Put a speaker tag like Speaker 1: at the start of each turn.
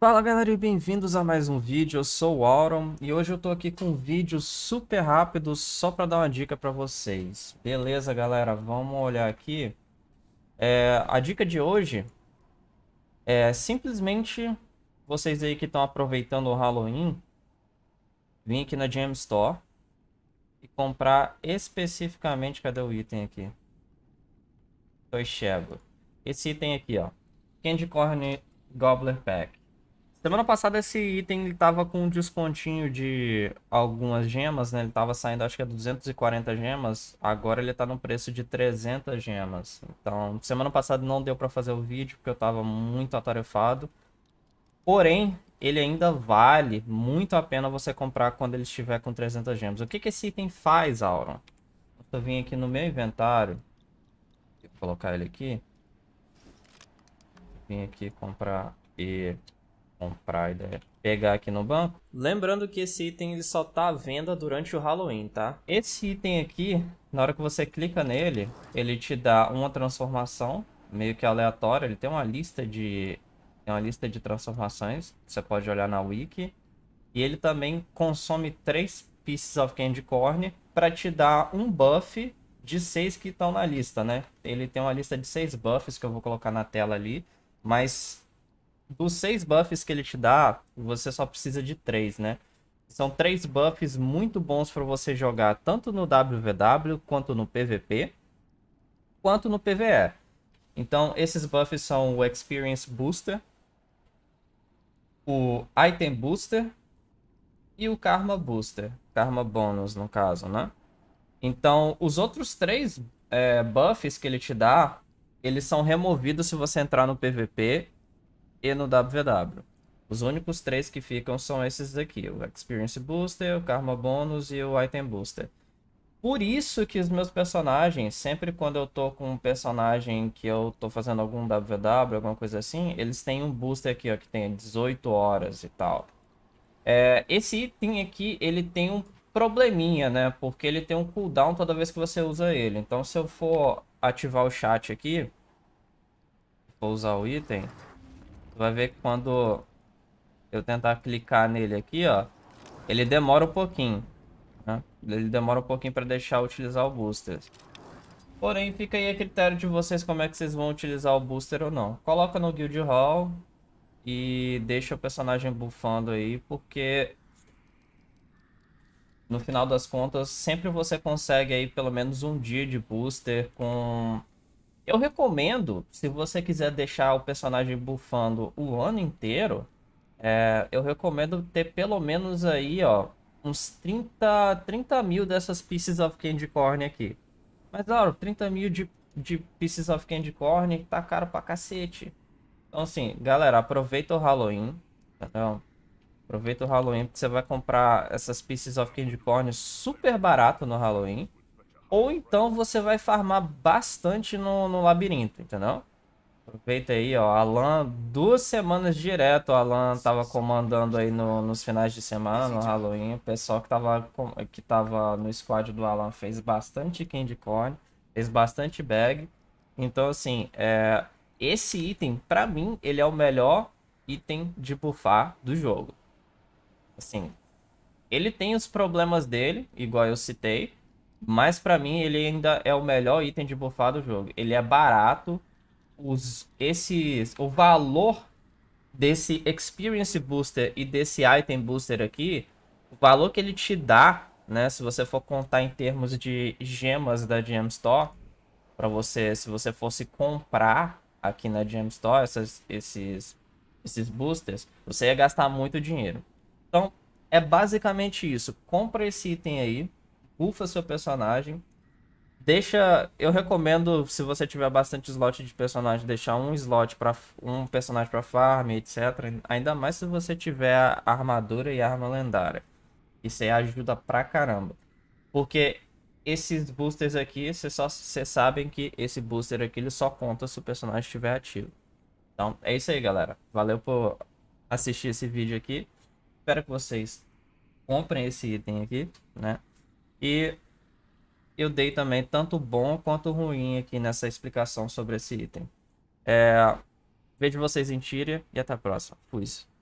Speaker 1: Fala galera e bem-vindos a mais um vídeo, eu sou o Auron e hoje eu tô aqui com um vídeo super rápido só para dar uma dica para vocês. Beleza galera, vamos olhar aqui. É, a dica de hoje é simplesmente vocês aí que estão aproveitando o Halloween, vim aqui na Gem Store e comprar especificamente, cadê o item aqui? Toy Sheva. Esse item aqui ó, Candy Corn Gobbler Pack Semana passada esse item ele tava com um descontinho de algumas gemas, né? Ele tava saindo acho que é 240 gemas, agora ele tá no preço de 300 gemas. Então, semana passada não deu para fazer o vídeo porque eu tava muito atarefado. Porém, ele ainda vale muito a pena você comprar quando ele estiver com 300 gemas. O que que esse item faz, Auron? Eu vim aqui no meu inventário, vou colocar ele aqui. Vim aqui comprar e comprar e pegar aqui no banco. Lembrando que esse item ele só tá à venda durante o Halloween, tá? Esse item aqui, na hora que você clica nele, ele te dá uma transformação meio que aleatória. Ele tem uma lista de tem uma lista de transformações, você pode olhar na wiki. E ele também consome três pieces of candy corn para te dar um buff de seis que estão na lista, né? Ele tem uma lista de seis buffs que eu vou colocar na tela ali, mas dos seis buffs que ele te dá, você só precisa de três, né? São três buffs muito bons para você jogar tanto no WVW quanto no PVP, quanto no PVE. Então, esses buffs são o Experience Booster, o Item Booster e o Karma Booster. Karma Bônus, no caso, né? Então, os outros três é, buffs que ele te dá, eles são removidos se você entrar no PVP e no WW. Os únicos três que ficam são esses daqui, o Experience Booster, o Karma Bonus e o Item Booster. Por isso que os meus personagens, sempre quando eu tô com um personagem que eu tô fazendo algum WW, alguma coisa assim, eles têm um booster aqui, ó, que tem 18 horas e tal. É, esse item aqui, ele tem um probleminha, né? Porque ele tem um cooldown toda vez que você usa ele. Então se eu for ativar o chat aqui, vou usar o item vai ver que quando eu tentar clicar nele aqui, ó, ele demora um pouquinho. Né? Ele demora um pouquinho para deixar utilizar o booster. Porém, fica aí a critério de vocês como é que vocês vão utilizar o booster ou não. Coloca no Guild Hall e deixa o personagem bufando aí, porque no final das contas, sempre você consegue aí pelo menos um dia de booster com eu recomendo, se você quiser deixar o personagem bufando o ano inteiro, é, eu recomendo ter pelo menos aí, ó, uns 30, 30 mil dessas Pieces of Candy Corn aqui. Mas, claro, 30 mil de, de Pieces of Candy Corn tá caro pra cacete. Então, assim, galera, aproveita o Halloween. Então, aproveita o Halloween, porque você vai comprar essas Pieces of Candy Corn super barato no Halloween. Ou então você vai farmar bastante no, no labirinto, entendeu? Aproveita aí, ó. Alan, duas semanas direto. O Alan tava comandando aí no, nos finais de semana, no Halloween. O pessoal que tava, que tava no squad do Alan fez bastante candy corn, fez bastante bag. Então, assim, é, esse item, pra mim, ele é o melhor item de buffar do jogo. Assim, ele tem os problemas dele, igual eu citei. Mas para mim ele ainda é o melhor item de buffar do jogo. Ele é barato. Os, esses, o valor desse Experience Booster e desse Item Booster aqui, o valor que ele te dá, né? Se você for contar em termos de gemas da Gem Store, para você, se você fosse comprar aqui na Gem Store essas, esses, esses boosters, você ia gastar muito dinheiro. Então, é basicamente isso. Compra esse item aí bufa seu personagem. Deixa, eu recomendo, se você tiver bastante slot de personagem, deixar um slot para um personagem para farm, etc. Ainda mais se você tiver armadura e arma lendária. Isso aí ajuda pra caramba. Porque esses boosters aqui, você só vocês sabem que esse booster aqui ele só conta se o personagem estiver ativo. Então, é isso aí, galera. Valeu por assistir esse vídeo aqui. Espero que vocês comprem esse item aqui, né? E eu dei também tanto bom quanto ruim aqui nessa explicação sobre esse item. É... Vejo vocês em Tíria e até a próxima. Fui.